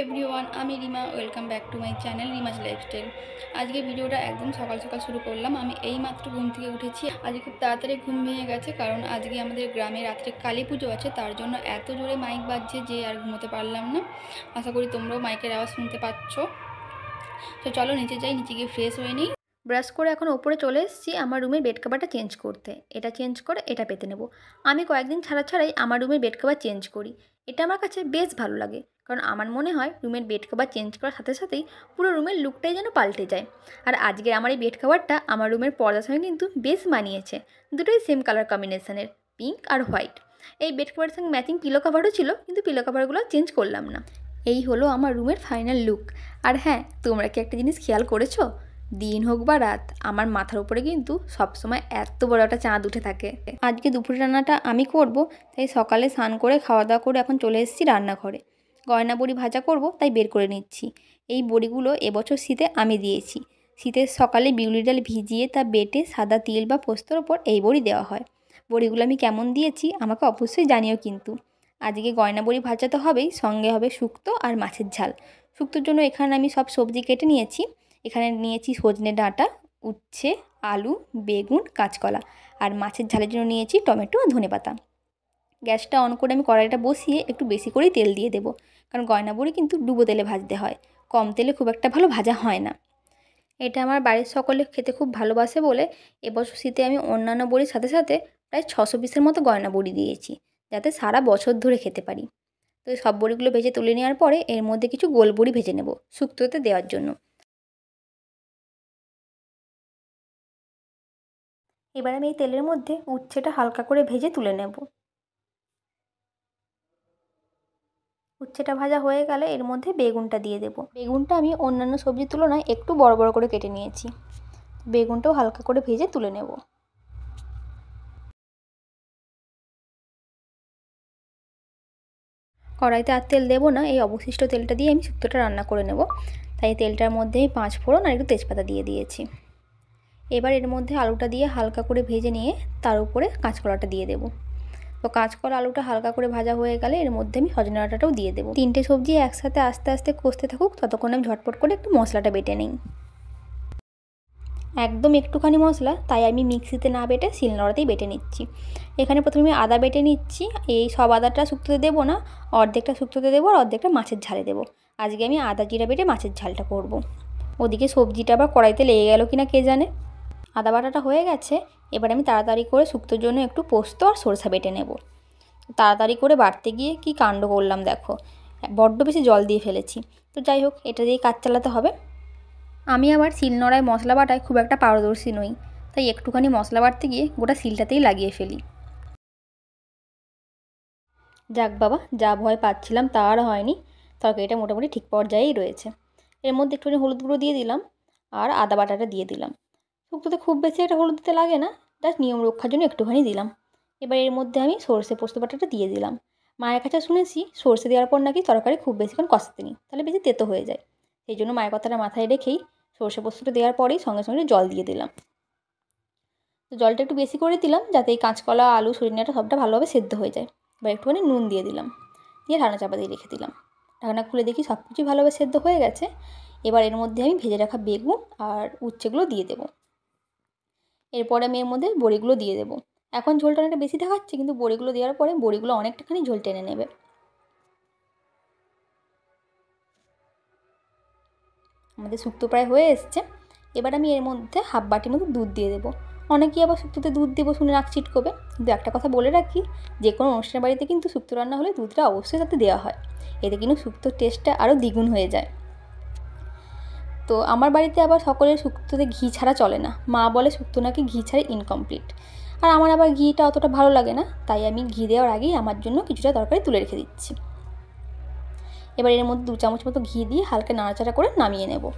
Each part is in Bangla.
এভরিওয়ান আমি Rima welcome back to my channel Rima's lifestyle আজকে ভিডিওটা একদম সকাল সকাল শুরু করলাম আমি এই মাত্র ঘুম থেকে উঠেছি আজকে খুব তাড়াতাড়ি ঘুম ভেঙে গেছে কারণ আজকে আমাদের গ্রামে রাত্রে কালী পুজো আছে তার জন্য এত জোরে মাইক বাজছে যে আর ঘুমোতে পারলাম না আশা করি তোমরাও মাইকের আওয়াজ শুনতে পাচ্ছ তো চলো নিচে যাই নিচে গিয়ে ফ্রেশ হয়ে নিই ব্রাশ করে এখন ওপরে চলে এসেছি আমার রুমের বেড কাভারটা চেঞ্জ করতে এটা চেঞ্জ করে এটা পেতে নেব আমি কয়েকদিন ছাড়া ছাড়াই আমার রুমের বেড কাভার চেঞ্জ করি এটা আমার কাছে বেশ ভালো লাগে কারণ আমার মনে হয় রুমের বেড কভার চেঞ্জ করার সাথে সাথেই পুরো রুমের লুকটাই যেন পাল্টে যায় আর আজকের আমার এই বেড কভারটা আমার রুমের পর্দার সঙ্গে কিন্তু বেশ মানিয়েছে দুটোই সেম কালার কম্বিনেশনের পিঙ্ক আর হোয়াইট এই বেড কভারের সঙ্গে ম্যাচিং পিলো কভারও ছিল কিন্তু পিলো কভারগুলো চেঞ্জ করলাম না এই হলো আমার রুমের ফাইনাল লুক আর হ্যাঁ তোমরা কি একটা জিনিস খেয়াল করেছো দিন হোক বা রাত আমার মাথার উপরে কিন্তু সবসময় এত বড় একটা চাঁদ উঠে থাকে আজকে দুপুরে রান্নাটা আমি করব তাই সকালে স্নান করে খাওয়া দাওয়া করে এখন চলে এসেছি রান্নাঘরে গয়না বড়ি ভাজা করব তাই বের করে নিচ্ছি এই বড়িগুলো এবছর শীতে আমি দিয়েছি শীতের সকালে বিউলি ডাল ভিজিয়ে তা বেটে সাদা তিল বা পোস্তর ওপর এই বড়ি দেওয়া হয় বড়িগুলো আমি কেমন দিয়েছি আমাকে অবশ্যই জানিও কিন্তু আজকে গয়না বড়ি ভাজা তো হবেই সঙ্গে হবে শুক্তো আর মাছের ঝাল শুক্তোর জন্য এখানে আমি সব সবজি কেটে নিয়েছি এখানে নিয়েছি সজনে ডাঁটা উচ্ছে আলু বেগুন কাঁচকলা আর মাছের ঝালের জন্য নিয়েছি টমেটো আর ধনে পাতা গ্যাসটা অন করে আমি কড়াইটা বসিয়ে একটু বেশি করেই তেল দিয়ে দেবো কারণ গয়না বড়ি কিন্তু ডুবো তেলে ভাজতে হয় কম তেলে খুব একটা ভালো ভাজা হয় না এটা আমার বাড়ির সকলে খেতে খুব ভালোবাসে বলে এবছর শীতে আমি অন্যান্য বড়ির সাথে সাথে প্রায় ছশো পিসের মতো গয়না বড়ি দিয়েছি যাতে সারা বছর ধরে খেতে পারি তো সব বড়িগুলো ভেজে তুলে নেওয়ার পরে এর মধ্যে কিছু গোল বড়ি ভেজে নেব শুক্তোতে দেওয়ার জন্য এবার আমি এই তেলের মধ্যে উচ্ছেটা হালকা করে ভেজে তুলে নেব উচ্ছেটা ভাজা হয়ে গেলে এর মধ্যে বেগুনটা দিয়ে দেব বেগুনটা আমি অন্যান্য সবজির তুলনায় একটু বড় বড় করে কেটে নিয়েছি বেগুনটাও হালকা করে ভেজে তুলে নেব কড়াইতে আর তেল দেবো না এই অবশিষ্ট তেলটা দিয়ে আমি শুক্তোটা রান্না করে নেব তাই তেলটার মধ্যে আমি পাঁচ ফোড়ন আর একটু তেজপাতা দিয়ে দিয়েছি এবার এর মধ্যে আলুটা দিয়ে হালকা করে ভেজে নিয়ে তার উপরে কাঁচকলাটা দিয়ে দেবো তো কাঁচকলা আলুটা হালকা করে ভাজা হয়ে গেলে এর মধ্যে আমি সজনে ডাঁটাটাও দিয়ে দেবো তিনটে সবজি একসাথে আস্তে আস্তে কষতে থাকুক ততক্ষণ আমি ঝটপট করে একটু মশলাটা বেটে নিই একদম একটুখানি মশলা তাই আমি মিক্সিতে না বেটে শিলনোড়াতেই বেটে নিচ্ছি এখানে প্রথমে আদা বেটে নিচ্ছি এই সব আদাটা শুক্তোতে দেবো না অর্ধেকটা শুক্তোতে দেবো আর অর্ধেকটা মাছের ঝালে দেবো আজকে আমি আদা জিরা বেটে মাছের ঝালটা করব। ওদিকে সবজিটা আবার কড়াইতে লেগে গেল কিনা কে জানে আদা বাটাটা হয়ে গেছে এবার আমি তাড়াতাড়ি করে শুক্তোর জন্য একটু পোস্ত আর সরষা বেটে নেব তাড়াতাড়ি করে বাড়তে গিয়ে কি কাণ্ড করলাম দেখো বড্ড বেশি জল দিয়ে ফেলেছি তো যাই হোক এটা দিয়ে কাজ চালাতে হবে আমি আবার শিলনোড়ায় মশলা বাটায় খুব একটা পারদর্শী নই তাই একটুখানি মশলা বাটতে গিয়ে গোটা শিলটাতেই লাগিয়ে ফেলি যাক বাবা যা ভয় পাচ্ছিলাম তা আর হয়নি তরকারিটা মোটামুটি ঠিক পর্যায়েই রয়েছে এর মধ্যে একটুখানি হলুদ গুঁড়ো দিয়ে দিলাম আর আদা বাটাটা দিয়ে দিলাম শুক্তোতে খুব বেশি একটা হলুদ দিতে লাগে না জাস্ট নিয়ম রক্ষার জন্য একটুখানি দিলাম এবার এর মধ্যে আমি সর্ষে পোস্ত বাটাটা দিয়ে দিলাম মায়ের কাছে শুনেছি সর্ষে দেওয়ার পর নাকি তরকারি খুব বেশিক্ষণ কষাতে নিই তাহলে বেশি তেতো হয়ে যায় সেই জন্য মায়ের কথাটা মাথায় রেখেই সর্ষে পোস্তটা দেওয়ার পরেই সঙ্গে সঙ্গে জল দিয়ে দিলাম তো জলটা একটু বেশি করে দিলাম যাতে এই কাঁচকলা আলু সরিনাটা সবটা ভালোভাবে সেদ্ধ হয়ে যায় এবার একটুখানি নুন দিয়ে দিলাম দিয়ে ঢাকনা চাপা দিয়ে রেখে দিলাম ঢাকনা খুলে দেখি সব কিছুই ভালোভাবে সেদ্ধ হয়ে গেছে এবার এর মধ্যে আমি ভেজে রাখা বেগুন আর উচ্ছেগুলো দিয়ে দেবো এরপরে আমি এর মধ্যে বড়িগুলো দিয়ে দেবো এখন ঝোলটা অনেকটা বেশি দেখাচ্ছে কিন্তু বড়িগুলো দেওয়ার পরে বড়িগুলো অনেকটাখানি ঝোল টেনে নেবে আমাদের শুক্তো প্রায় হয়ে এসছে এবার আমি এর মধ্যে হাফ বাটির মতো দুধ দিয়ে দেবো অনেকেই আবার শুক্তোতে দুধ দেবো শুনে রাখ ছিটকবে কিন্তু একটা কথা বলে রাখি যে কোনো অনুষ্ঠান বাড়িতে কিন্তু শুক্তো রান্না হলে দুধটা অবশ্যই তাতে দেওয়া হয় এতে কিন্তু শুক্তোর টেস্টটা আরও দ্বিগুণ হয়ে যায় তো আমার বাড়িতে আবার সকলের শুক্তোতে ঘি ছাড়া চলে না মা বলে শুক্তো নাকি ঘি ছাড়া ইনকমপ্লিট আর আমার আবার ঘিটা অতটা ভালো লাগে না তাই আমি ঘি দেওয়ার আগেই আমার জন্য কিছুটা তরকারি তুলে রেখে দিচ্ছি এবার এর মধ্যে দু চামচ মতো ঘি দিয়ে হালকা নাড়াচাড়া করে নামিয়ে নেবো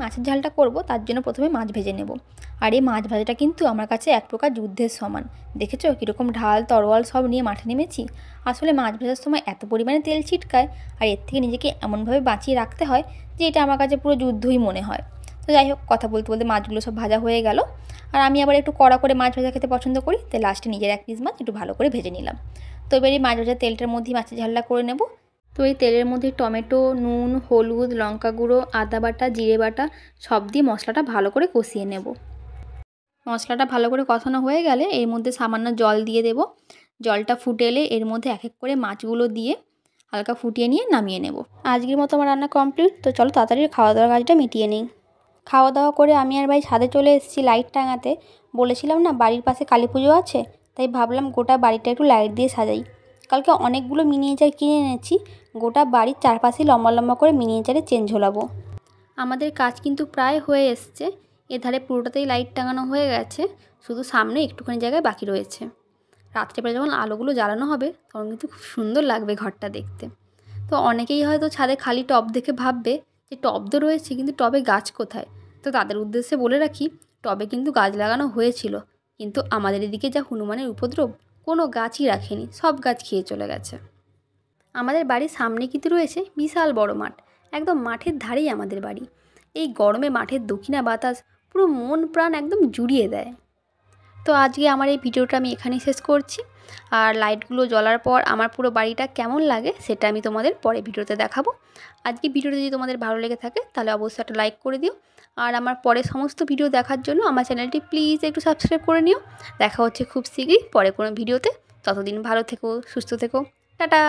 মাছের ঝালটা করব তার জন্য প্রথমে মাছ ভেজে নেব আর এই মাছ ভাজাটা কিন্তু আমার কাছে এক প্রকার যুদ্ধের সমান দেখেছো কীরকম ঢাল তরোয়াল সব নিয়ে মাঠে নেমেছি আসলে মাছ ভাজার সময় এত পরিমাণে তেল ছিটকায় আর এর থেকে নিজেকে এমনভাবে বাঁচিয়ে রাখতে হয় যে এটা আমার কাছে পুরো যুদ্ধই মনে হয় তো যাই হোক কথা বলতে বলতে মাছগুলো সব ভাজা হয়ে গেল আর আমি আবার একটু কড়া করে মাছ ভাজা খেতে পছন্দ করি তাই লাস্টে নিজের এক পিস মাছ একটু ভালো করে ভেজে নিলাম তো এবার এই মাছ ভাজা তেলটার মধ্যেই মাছের ঝালটা করে নেবো তো এই তেলের মধ্যে টমেটো নুন হলুদ লঙ্কা গুঁড়ো আদা বাটা জিরে বাটা সব দিয়ে মশলাটা ভালো করে কষিয়ে নেব মশলাটা ভালো করে কষানো হয়ে গেলে এর মধ্যে সামান্য জল দিয়ে দেব জলটা ফুটে এলে এর মধ্যে এক এক করে মাছগুলো দিয়ে হালকা ফুটিয়ে নিয়ে নামিয়ে নেব আজকের মতো আমার রান্না কমপ্লিট তো চলো তাড়াতাড়ি খাওয়া দাওয়ার কাজটা মিটিয়ে নিই খাওয়া দাওয়া করে আমি আর ভাই ছাদে চলে এসেছি লাইট টাঙাতে বলেছিলাম না বাড়ির পাশে কালী পুজো আছে তাই ভাবলাম গোটা বাড়িটা একটু লাইট দিয়ে সাজাই কালকে অনেকগুলো মিনিয়েচার কিনে এনেছি গোটা বাড়ির চারপাশে লম্বা লম্বা করে মিনিয়েচারে চেঞ্জ ঝোলাবো আমাদের কাজ কিন্তু প্রায় হয়ে এসছে এধারে পুরোটাতেই লাইট টাঙানো হয়ে গেছে শুধু সামনে একটুখানি জায়গায় বাকি রয়েছে রাত্রেবেলা যখন আলোগুলো জ্বালানো হবে তখন কিন্তু খুব সুন্দর লাগবে ঘরটা দেখতে তো অনেকেই হয়তো ছাদে খালি টব দেখে ভাববে যে টব তো রয়েছে কিন্তু টবে গাছ কোথায় তো তাদের উদ্দেশ্যে বলে রাখি টবে কিন্তু গাছ লাগানো হয়েছিল কিন্তু আমাদের এদিকে যা হনুমানের উপদ্রব কোনো গাছই রাখেনি সব গাছ খেয়ে চলে গেছে আমাদের বাড়ির সামনে কিন্তু রয়েছে বিশাল বড় মাঠ একদম মাঠের ধারেই আমাদের বাড়ি এই গরমে মাঠের দক্ষিণা বাতাস পুরো মন প্রাণ একদম জুড়িয়ে দেয় তো আজকে আমার এই ভিডিওটা আমি এখানেই শেষ করছি আর লাইটগুলো জ্বলার পর আমার পুরো বাড়িটা কেমন লাগে সেটা আমি তোমাদের পরে ভিডিওতে দেখাবো আজকে ভিডিওটা যদি তোমাদের ভালো লেগে থাকে তাহলে অবশ্যই একটা লাইক করে দিও আর আমার পরে সমস্ত ভিডিও দেখার জন্য আমার চ্যানেলটি প্লিজ একটু সাবস্ক্রাইব করে নিও দেখা হচ্ছে খুব শীঘ্রই পরে কোনো ভিডিওতে ততদিন ভালো থেকো সুস্থ থেকো টাটা